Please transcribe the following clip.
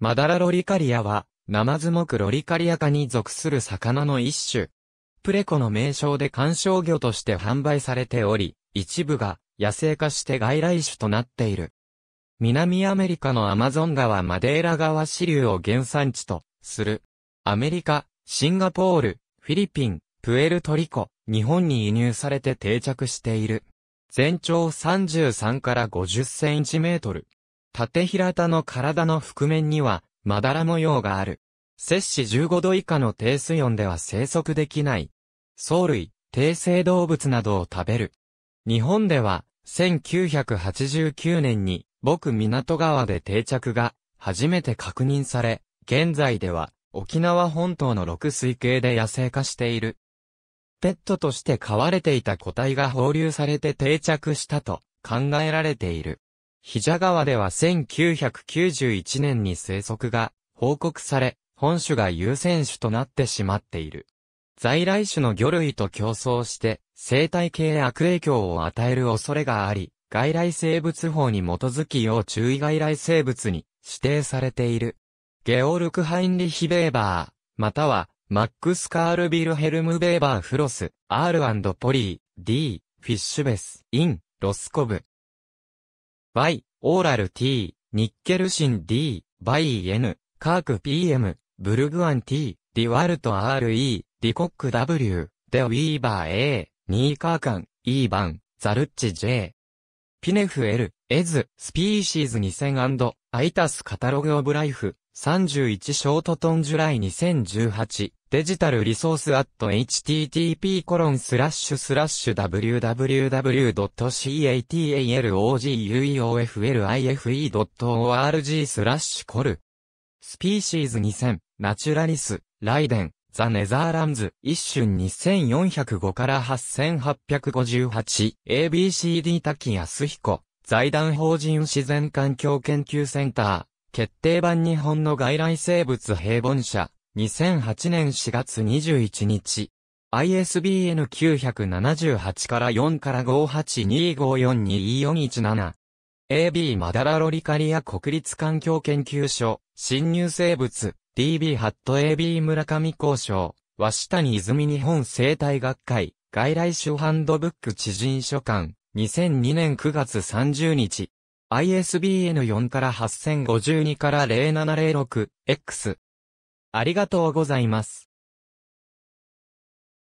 マダラロリカリアは、ナマズ目ロリカリア科に属する魚の一種。プレコの名称で観賞魚として販売されており、一部が野生化して外来種となっている。南アメリカのアマゾン川マデーラ川支流を原産地とする。アメリカ、シンガポール、フィリピン、プエルトリコ、日本に輸入されて定着している。全長33から50センチメートル。縦平田の体の覆面には、まだら模様がある。摂氏15度以下の低水温では生息できない。藻類、低生動物などを食べる。日本では、1989年に、僕港川で定着が、初めて確認され、現在では、沖縄本島の6水系で野生化している。ペットとして飼われていた個体が放流されて定着したと考えられている。ヒジャ川では1991年に生息が報告され、本種が優先種となってしまっている。在来種の魚類と競争して生態系へ悪影響を与える恐れがあり、外来生物法に基づき要注意外来生物に指定されている。ゲオルク・ハインリヒ・ベーバー、またはマックス・カールビル・ヘルム・ベーバー・フロス、R& ポリー、D、フィッシュベス、イン、ロスコブ、Y、オーラル T、ニッケルシン D、バイ N、カーク PM、ブルグアン T、ディワルト RE、ディコック W、デウィーバー A、ニーカーカン、E 番、ザルッチ J。ピネフ L、エズ、スピーシーズ2000アイタスカタログオブライフ、31ショートトンジュライ2018。デジタルリソースアット http コロンスラッシュスラッシュ w w w c a t a l o g u e o f l i f e o r g スラッシュコルスピーシーズ2000ナチュラリスライデンザ・ネザーランズ、一瞬2405から8858、ABCD 滝安彦、財団法人自然環境研究センター、決定版日本の外来生物平凡社、2008年4月21日、ISBN 978から4から582542417。AB マダラロリカリア国立環境研究所、新入生物、DB ハット AB 村上交渉、和下に泉日本生態学会、外来種ハンドブック知人書館、2002年9月30日。ISBN4 から8052から 0706X。ありがとうございます。